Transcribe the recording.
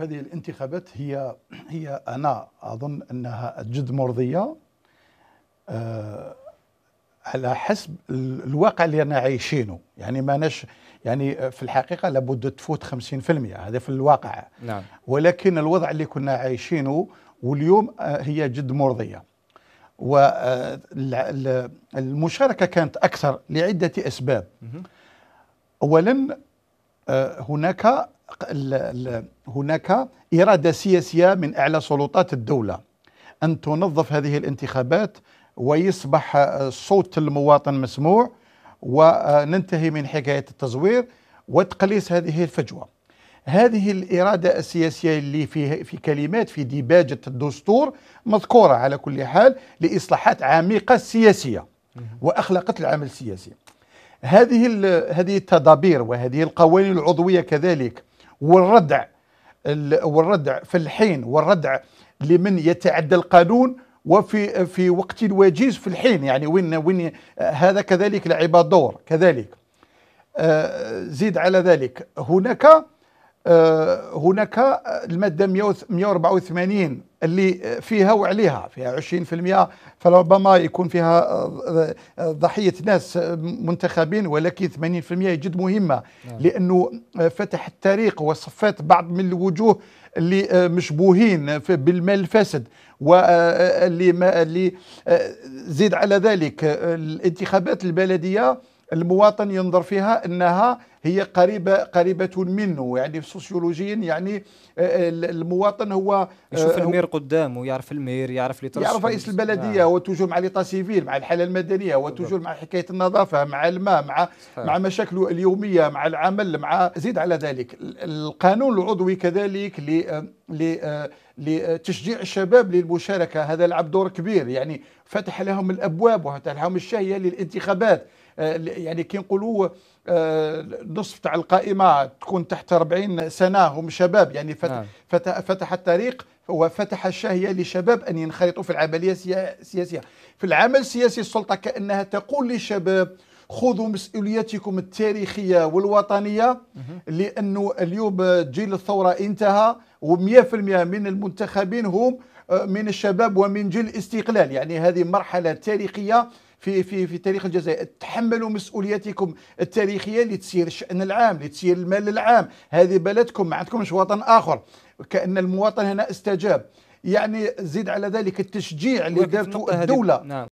هذه الانتخابات هي هي انا اظن انها جد مرضيه أه على حسب الواقع اللي انا عايشينه يعني ما نش يعني في الحقيقه لابد تفوت 50% هذا في الواقع نعم. ولكن الوضع اللي كنا عايشينه واليوم آه، هي جد مرضيه والمشاركه آه، كانت اكثر لعده اسباب اولا آه، هناك هناك إرادة سياسية من أعلى سلطات الدولة أن تنظف هذه الانتخابات ويصبح صوت المواطن مسموع وننتهي من حكاية التزوير وتقليص هذه الفجوة هذه الإرادة السياسية اللي في, في كلمات في ديباجة الدستور مذكورة على كل حال لإصلاحات عميقة سياسية وأخلقت العمل السياسي هذه هذه التدابير وهذه القوانين العضوية كذلك والردع والردع في الحين والردع لمن يتعدى القانون وفي في وقت وجيز في الحين يعني وين وين هذا كذلك لعب دور كذلك آه، زيد على ذلك هناك آه، هناك الماده 184 اللي فيها وعليها فيها 20% فربما يكون فيها آه، آه، ضحية ناس منتخبين ولكن 80% يجد مهمة نعم. لأنه آه، فتح التاريخ وصفات بعض من الوجوه اللي مشبوهين بالمال الفاسد واللي اللي زيد على ذلك الانتخابات البلدية المواطن ينظر فيها أنها هي قريبة قريبة منه يعني سوسيولوجيا يعني آه، آه، المواطن هو آه، يشوف المير قدامه يعرف المير يعرف اللي يعرف رئيس البلدية هو نعم. توجور مع ليطا سيفيل مع الحالة المدنية هو توجور مع حكاية النظافة مع الماء مع صحيح. مع مشاكله اليومية مع العمل مع زيد على ذلك القانون العضوي كذلك ل لتشجيع الشباب للمشاركة هذا لعب دور كبير يعني فتح لهم الأبواب وفتح لهم الشهية للانتخابات يعني كي نقولوا النصف تاع القائمه تكون تحت 40 سنه هم شباب يعني فتح نعم. فتح, فتح الطريق وفتح الشهيه للشباب ان ينخرطوا في العمليه السياسيه في العمل السياسي السلطه كانها تقول للشباب خذوا مسؤوليتكم التاريخيه والوطنيه لانه اليوم جيل الثوره انتهى و100% من المنتخبين هم آه، من الشباب ومن جيل الاستقلال يعني هذه مرحله تاريخيه في في في تاريخ الجزائر تحملوا مسؤولياتكم التاريخيه اللي تسير الشان العام اللي تسير المال العام هذه بلدكم ما عندكمش وطن اخر كان المواطن هنا استجاب يعني زيد على ذلك التشجيع اللي دارته الدوله نعم.